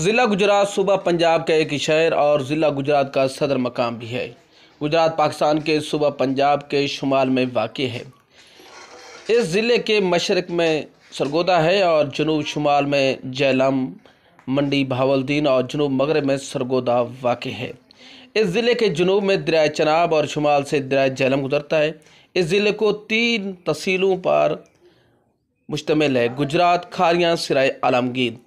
ज़िला गुजरात सूबा पंजाब का एक शहर और ज़िला गुजरात का सदर मकाम भी है गुजरात पाकिस्तान के सूबा पंजाब के शुमाल में वाक़ है इस ज़िले के मशरक़ में सरगोदा है और जनूब शुमाल में जैलम मंडी भावलदीन और जनूब मगर में सरगोदा वाक़ है इस ज़िले के जनूब में दरिया चनाब और शुमाल से दरिया जैलम गुजरता है इस ज़िले को तीन तहसीलों पर मुश्तमिल है गुजरात खारियाँ सराय आलमगीर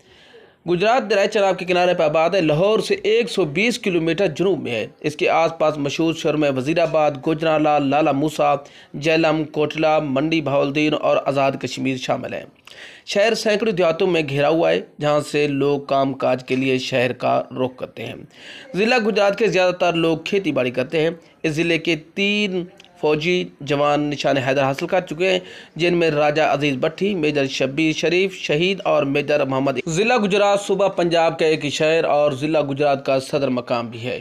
गुजरात दराय चनाब के किनारे पर आबाद है लाहौर से 120 किलोमीटर जनूब में है इसके आसपास मशहूर शहर में वजीराबाद गुजराला लाला मूसा जैलम कोटला मंडी भावलदीन और आज़ाद कश्मीर शामिल हैं शहर सैकड़ों देहातों में घिरा हुआ है जहाँ से लोग काम काज के लिए शहर का रुख करते हैं ज़िला गुजरात के ज़्यादातर लोग खेती बाड़ी करते हैं इस ज़िले के तीन फौजी जवान निशान हैदर हासिल कर चुके हैं जिनमें राजा अजीज़ भट्टी मेजर शब्बीर शरीफ शहीद और मेजर मोहम्मद ज़िला गुजरात सूबा पंजाब का एक शहर और ज़िला गुजरात का सदर मकाम भी है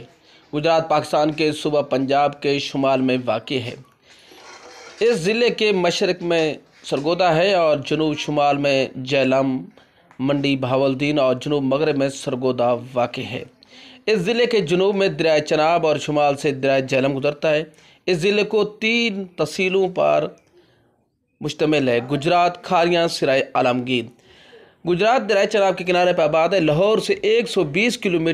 गुजरात पाकिस्तान के सूबा पंजाब के शुमाल में वाक़ है इस ज़िले के मशरक़ में सरगोदा है और जनूब शुमाल में जैलम मंडी भावलदीन और जनूब मगरब में सरगोदा वाक़ है इस ज़िले के जनूब में दरिया चनाब और शुमाल से दरिया जहलम गुजरता है इस ज़िले को तीन तहसीलों पर मुश्तमिल है गुजरात खारियाँ सराय आलमगीर गुजरात दरिया चनाब के किनारे पर आबाद है लाहौर से एक सौ बीस किलोमीटर